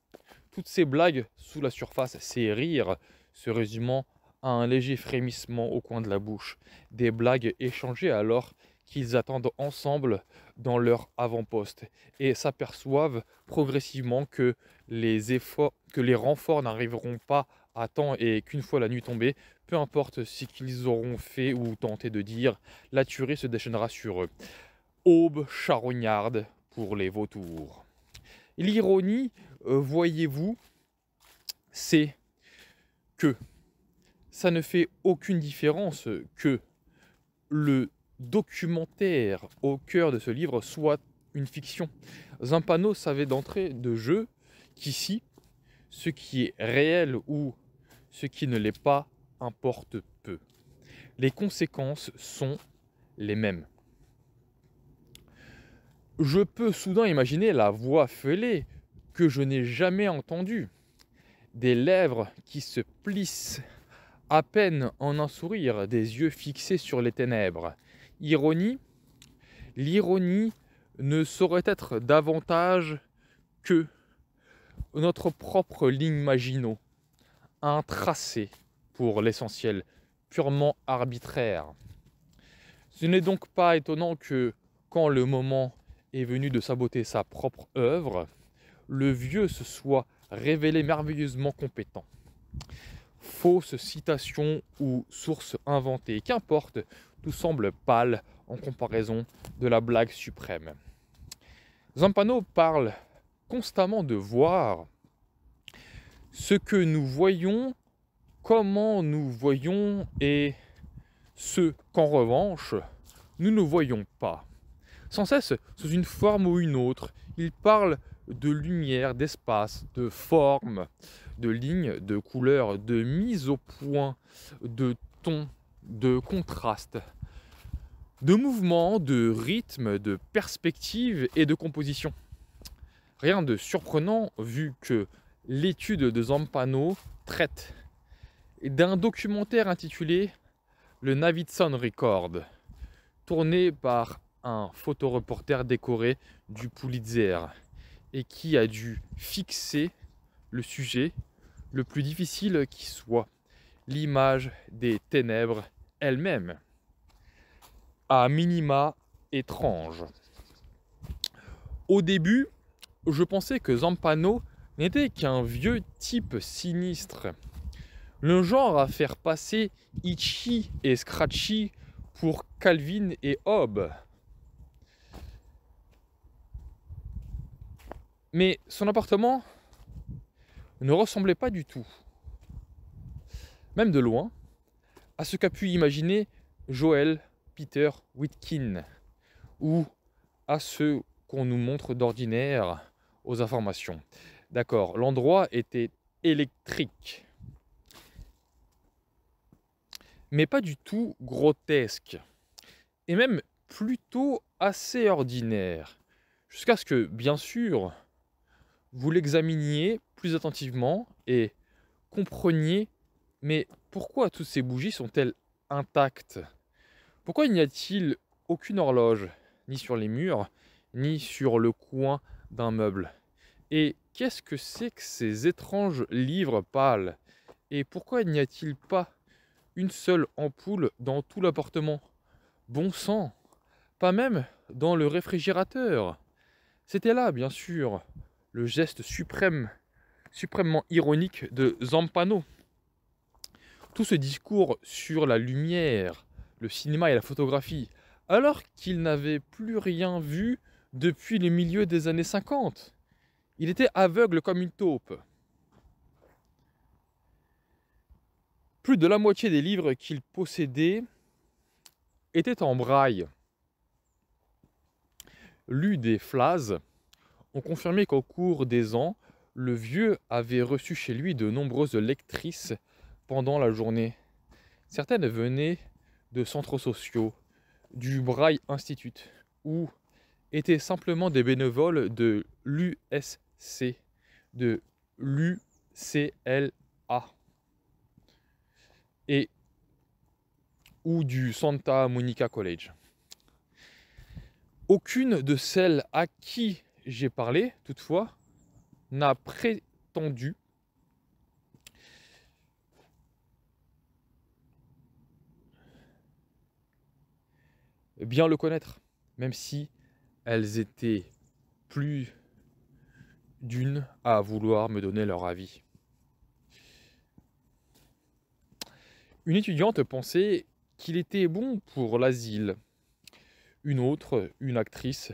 Toutes ces blagues sous la surface, ces rires se résumant à un léger frémissement au coin de la bouche, des blagues échangées alors qu'ils attendent ensemble dans leur avant-poste et s'aperçoivent progressivement que les efforts, que les renforts n'arriveront pas à temps et qu'une fois la nuit tombée, peu importe ce qu'ils auront fait ou tenté de dire, la tuerie se déchaînera sur eux. Aube charognarde pour les vautours. L'ironie, euh, voyez-vous, c'est que ça ne fait aucune différence que le documentaire au cœur de ce livre soit une fiction. Zampano savait d'entrée de jeu qu'ici, ce qui est réel ou ce qui ne l'est pas importe peu. Les conséquences sont les mêmes. Je peux soudain imaginer la voix fêlée que je n'ai jamais entendue, des lèvres qui se plissent à peine en un sourire, des yeux fixés sur les ténèbres, ironie, l'ironie ne saurait être davantage que notre propre ligne Maginot, un tracé pour l'essentiel purement arbitraire. Ce n'est donc pas étonnant que quand le moment est venu de saboter sa propre œuvre, le vieux se soit révélé merveilleusement compétent. Fausse citation ou source inventée, qu'importe, tout semble pâle en comparaison de la blague suprême. Zampano parle constamment de voir ce que nous voyons, comment nous voyons et ce qu'en revanche nous ne voyons pas. Sans cesse, sous une forme ou une autre, il parle de lumière, d'espace, de forme, de ligne de couleurs, de mise au point, de ton, de contraste, de mouvement, de rythme, de perspective et de composition. Rien de surprenant vu que l'étude de Zampano traite d'un documentaire intitulé Le Navidson Record, tourné par un photoreporter décoré du Pulitzer et qui a dû fixer le sujet le plus difficile qui soit, l'image des ténèbres elle-même, à minima étrange. Au début, je pensais que Zampano n'était qu'un vieux type sinistre, le genre à faire passer Ichi et Scratchy pour Calvin et Hobbes. Mais son appartement ne ressemblait pas du tout. Même de loin, à ce qu'a pu imaginer Joël Peter Whitkin, ou à ce qu'on nous montre d'ordinaire aux informations. D'accord, l'endroit était électrique, mais pas du tout grotesque, et même plutôt assez ordinaire, jusqu'à ce que, bien sûr, vous l'examiniez plus attentivement et compreniez mais pourquoi toutes ces bougies sont-elles intactes Pourquoi n'y a-t-il aucune horloge, ni sur les murs, ni sur le coin d'un meuble Et qu'est-ce que c'est que ces étranges livres pâles Et pourquoi n'y a-t-il pas une seule ampoule dans tout l'appartement Bon sang Pas même dans le réfrigérateur C'était là, bien sûr, le geste suprême, suprêmement ironique de Zampano tout ce discours sur la lumière, le cinéma et la photographie, alors qu'il n'avait plus rien vu depuis le milieu des années 50. Il était aveugle comme une taupe. Plus de la moitié des livres qu'il possédait étaient en braille. Lus des flas, ont confirmé qu'au cours des ans, le vieux avait reçu chez lui de nombreuses lectrices pendant la journée. Certaines venaient de centres sociaux, du Braille Institute, ou étaient simplement des bénévoles de l'USC, de l'UCLA, et ou du Santa Monica College. Aucune de celles à qui j'ai parlé, toutefois, n'a prétendu bien le connaître, même si elles étaient plus d'une à vouloir me donner leur avis. Une étudiante pensait qu'il était bon pour l'asile. Une autre, une actrice,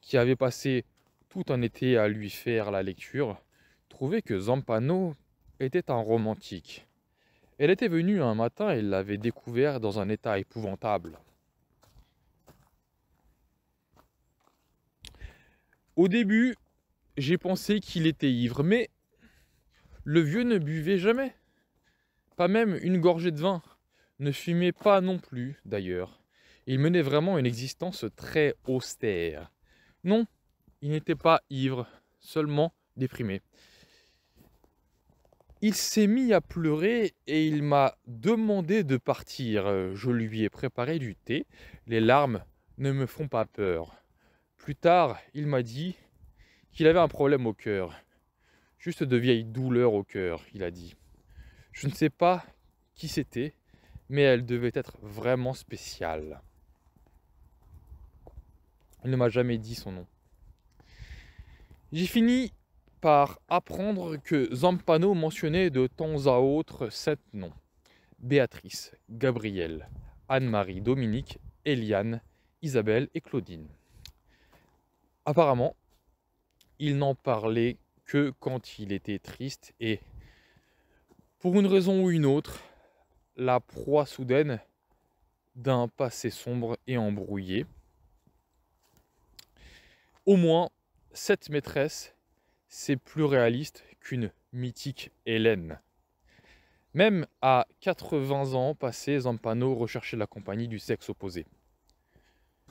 qui avait passé tout un été à lui faire la lecture, trouvait que Zampano était un romantique. Elle était venue un matin et l'avait découvert dans un état épouvantable. Au début, j'ai pensé qu'il était ivre, mais le vieux ne buvait jamais. Pas même une gorgée de vin. Ne fumait pas non plus, d'ailleurs. Il menait vraiment une existence très austère. Non, il n'était pas ivre, seulement déprimé. Il s'est mis à pleurer et il m'a demandé de partir. Je lui ai préparé du thé. Les larmes ne me font pas peur. Plus tard, il m'a dit qu'il avait un problème au cœur. Juste de vieilles douleurs au cœur, il a dit. Je ne sais pas qui c'était, mais elle devait être vraiment spéciale. Il ne m'a jamais dit son nom. J'ai fini par apprendre que Zampano mentionnait de temps à autre sept noms. Béatrice, Gabrielle, Anne-Marie, Dominique, Eliane, Isabelle et Claudine apparemment, il n'en parlait que quand il était triste et pour une raison ou une autre, la proie soudaine d'un passé sombre et embrouillé. Au moins, cette maîtresse, c'est plus réaliste qu'une mythique Hélène. Même à 80 ans passés, Zampano recherchait la compagnie du sexe opposé.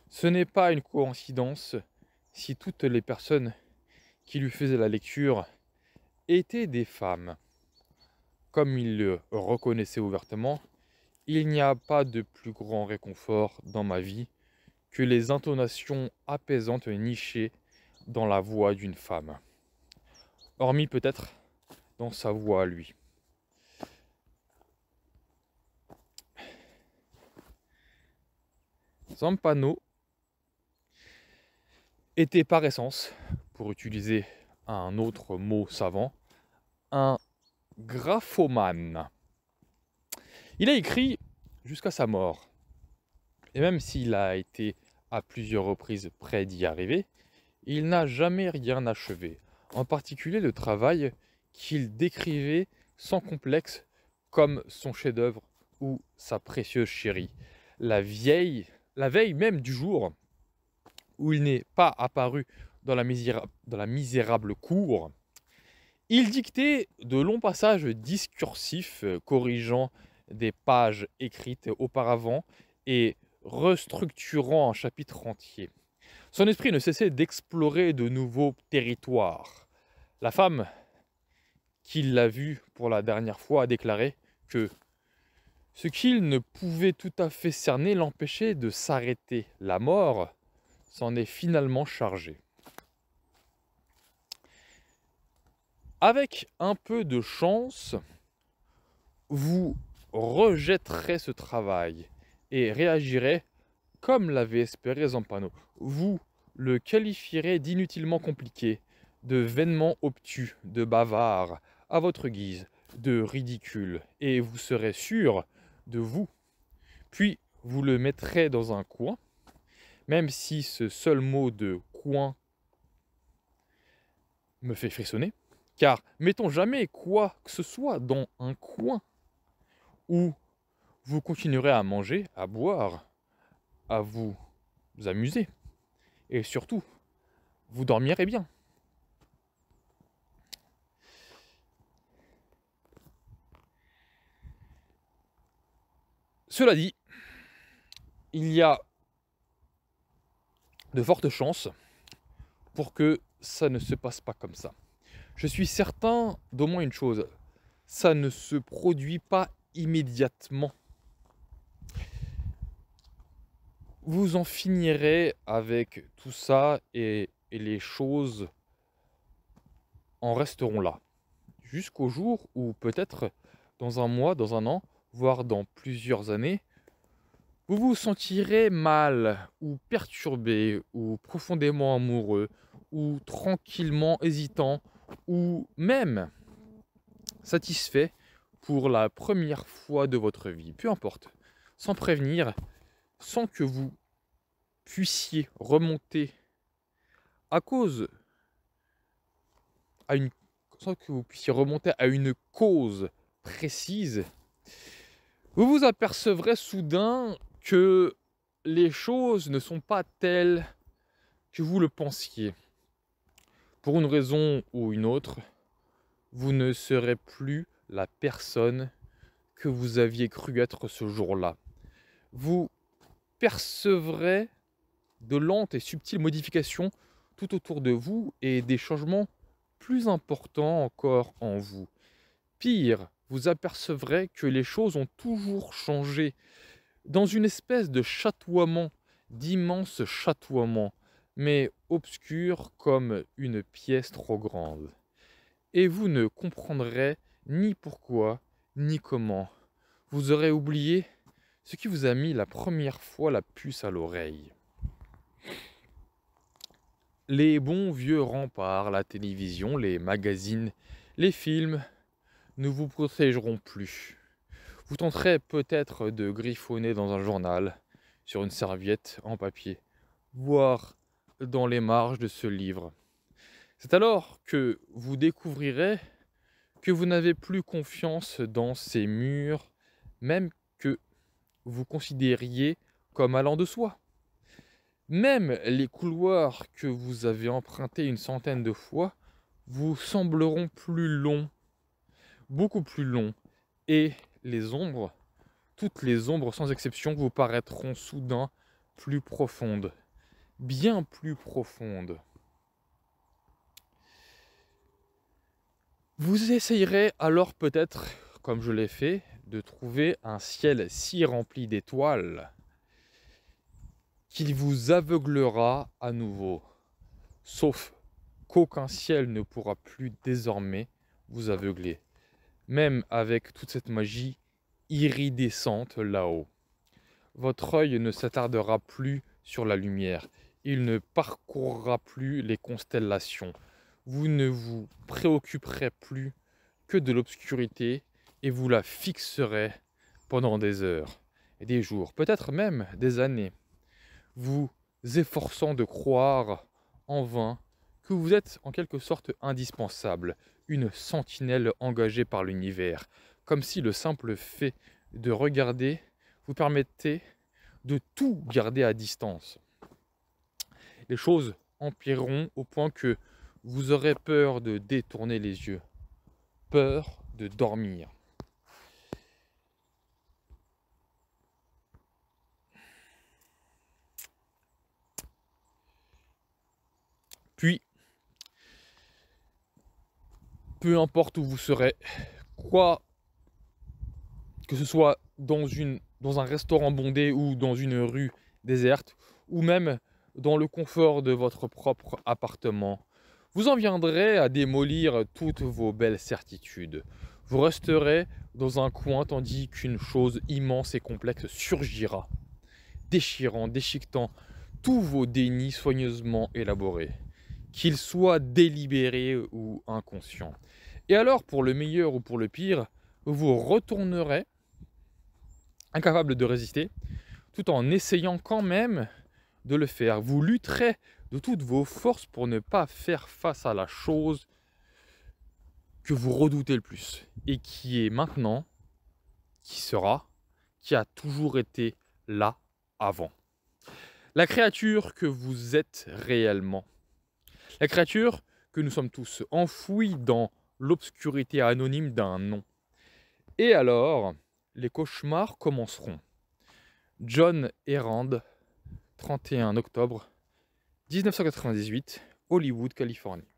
Ce n'est pas une coïncidence si toutes les personnes qui lui faisaient la lecture étaient des femmes. Comme il le reconnaissait ouvertement, il n'y a pas de plus grand réconfort dans ma vie que les intonations apaisantes nichées dans la voix d'une femme. Hormis peut-être dans sa voix à lui. Zampano était par essence, pour utiliser un autre mot savant, un graphomane. Il a écrit jusqu'à sa mort. Et même s'il a été à plusieurs reprises près d'y arriver, il n'a jamais rien achevé, en particulier le travail qu'il décrivait sans complexe comme son chef-d'œuvre ou sa précieuse chérie. La vieille, la veille même du jour où il n'est pas apparu dans la, misérable, cour, il dictait de longs passages discursifs euh, corrigeant des pages écrites auparavant et restructurant un chapitre entier. Son esprit ne cessait d'explorer de nouveaux territoires. La femme qui l'a vu pour la dernière fois a déclaré que ce qu'il ne pouvait tout à fait cerner l'empêchait de s'arrêter. La mort s'en est finalement chargé. Avec un peu de chance, vous rejetterez ce travail et réagirez comme l'avait espéré Zampano. Vous le qualifierez d'inutilement compliqué, de vainement obtus, de bavard, à votre guise, de ridicule, et vous serez sûr de vous. Puis vous le mettrez dans un coin, même si ce seul mot de coin me fait frissonner, car mettons jamais quoi que ce soit dans un coin où vous continuerez à manger, à boire, à vous amuser, et surtout, vous dormirez bien. Cela dit, il y a de fortes chances pour que ça ne se passe pas comme ça. Je suis certain d'au moins une chose, ça ne se produit pas immédiatement. Vous en finirez avec tout ça et, et les choses en resteront là. Jusqu'au jour où peut-être dans un mois, dans un an, voire dans plusieurs années, vous vous sentirez mal ou perturbé ou profondément amoureux ou tranquillement hésitant ou même satisfait pour la première fois de votre vie, peu importe, sans prévenir, sans que vous puissiez remonter à cause sans que vous puissiez remonter à une cause précise, vous vous apercevrez soudain que les choses ne sont pas telles que vous le pensiez. Pour une raison ou une autre, vous ne serez plus la personne que vous aviez cru être ce jour-là. Vous percevrez de lentes et subtiles modifications tout autour de vous et des changements plus importants encore en vous. Pire, vous apercevrez que les choses ont toujours changé dans une espèce de chatoiement, d'immense chatoiement, mais obscur comme une pièce trop grande. Et vous ne comprendrez ni pourquoi, ni comment. Vous aurez oublié ce qui vous a mis la première fois la puce à l'oreille. Les bons vieux remparts, la télévision, les magazines, les films ne vous protégeront plus tenterez peut-être de griffonner dans un journal, sur une serviette en papier, voire dans les marges de ce livre. C'est alors que vous découvrirez que vous n'avez plus confiance dans ces murs, même que vous considériez comme allant de soi. Même les couloirs que vous avez empruntés une centaine de fois vous sembleront plus longs, beaucoup plus longs, et les ombres, toutes les ombres sans exception, vous paraîtront soudain plus profondes, bien plus profondes. Vous essayerez alors peut-être, comme je l'ai fait, de trouver un ciel si rempli d'étoiles qu'il vous aveuglera à nouveau, sauf qu'aucun ciel ne pourra plus désormais vous aveugler même avec toute cette magie iridescente là-haut. Votre œil ne s'attardera plus sur la lumière, il ne parcourra plus les constellations, vous ne vous préoccuperez plus que de l'obscurité et vous la fixerez pendant des heures, et des jours, peut-être même des années, vous efforçant de croire en vain que vous êtes en quelque sorte indispensable, une sentinelle engagée par l'univers. Comme si le simple fait de regarder vous permettait de tout garder à distance. Les choses empireront au point que vous aurez peur de détourner les yeux, peur de dormir. peu importe où vous serez, quoi que ce soit dans, une, dans un restaurant bondé ou dans une rue déserte, ou même dans le confort de votre propre appartement, vous en viendrez à démolir toutes vos belles certitudes. Vous resterez dans un coin tandis qu'une chose immense et complexe surgira, déchirant, déchiquetant tous vos dénis soigneusement élaborés, qu'ils soient délibérés ou inconscients. Et alors, pour le meilleur ou pour le pire, vous retournerez incapable de résister, tout en essayant quand même de le faire. Vous lutterez de toutes vos forces pour ne pas faire face à la chose que vous redoutez le plus et qui est maintenant, qui sera, qui a toujours été là avant. La créature que vous êtes réellement. La créature que nous sommes tous enfouis dans l'obscurité anonyme d'un nom. Et alors, les cauchemars commenceront. John Errand, 31 octobre 1998, Hollywood, Californie.